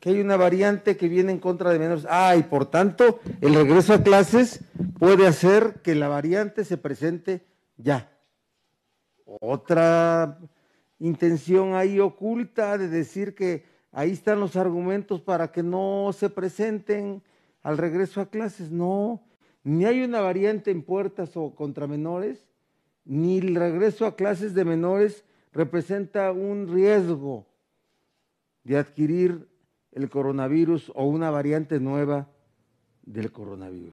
que hay una variante que viene en contra de menores. Ah, y por tanto, el regreso a clases puede hacer que la variante se presente ya. Otra intención ahí oculta de decir que ahí están los argumentos para que no se presenten al regreso a clases. No, ni hay una variante en puertas o contra menores, ni el regreso a clases de menores representa un riesgo de adquirir el coronavirus o una variante nueva del coronavirus.